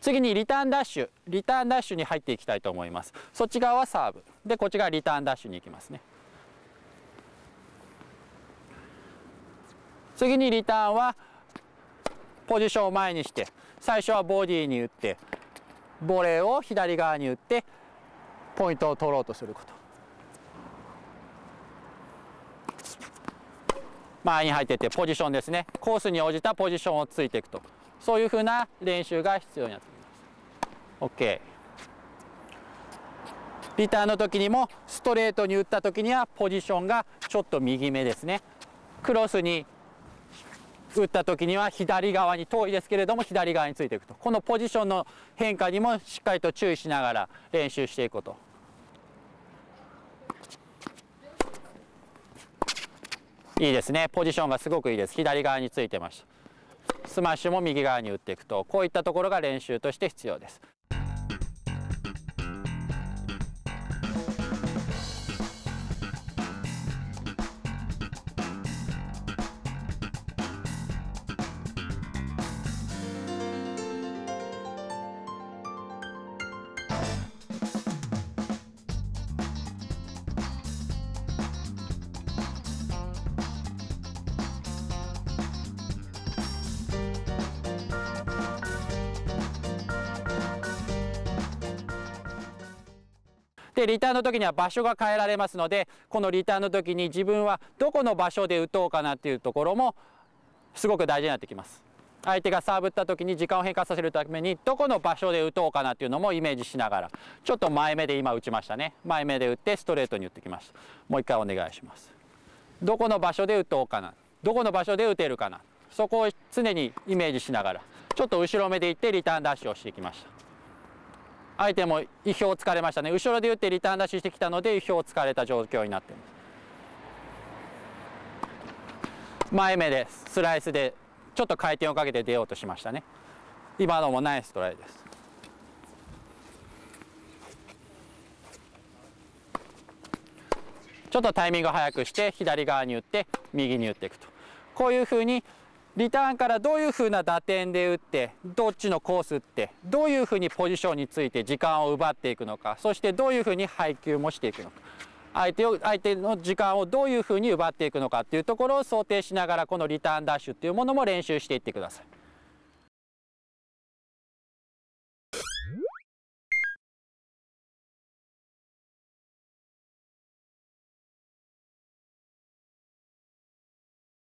次にリターンダッシュリターンダッシュに入っていきたいと思いますそっち側はサーブでこっち側リターンダッシュに行きますね次にリターンはポジションを前にして最初はボディに打ってボレーを左側に打ってポイントを取ろうとすること前に入っててポジションですねコースに応じたポジションをついていくとそういうふうな練習が必要になってきます。OK。リターンの時にもストレートに打った時にはポジションがちょっと右目ですねクロスに打った時には左側に遠いですけれども左側についていくとこのポジションの変化にもしっかりと注意しながら練習していくこといいですねポジションがすごくいいです左側についてましたスマッシュも右側に打っていくとこういったところが練習として必要ですでリターンの時には場所が変えられますのでこのリターンの時に自分はどこの場所で打とうかなっていうところもすごく大事になってきます相手がサーブった時に時間を変化させるためにどこの場所で打とうかなっていうのもイメージしながらちょっと前目で今打ちましたね前目で打ってストレートに打ってきましたもう一回お願いしますどこの場所で打とうかなどこの場所で打てるかなそこを常にイメージしながらちょっと後ろ目で行ってリターンダッシュをしてきました相手も意表をつかれましたね後ろで打ってリターン出ししてきたので意表をつかれた状況になってます前目でスライスでちょっと回転をかけて出ようとしましたね今のもナイストライですちょっとタイミングを早くして左側に打って右に打っていくとこういうふうにリターンからどういうふうな打点で打ってどっちのコース打ってどういうふうにポジションについて時間を奪っていくのかそしてどういうふうに配球もしていくのか相手を相手の時間をどういうふうに奪っていくのかっていうところを想定しながらこのリターンダッシュっていうものも練習していってください。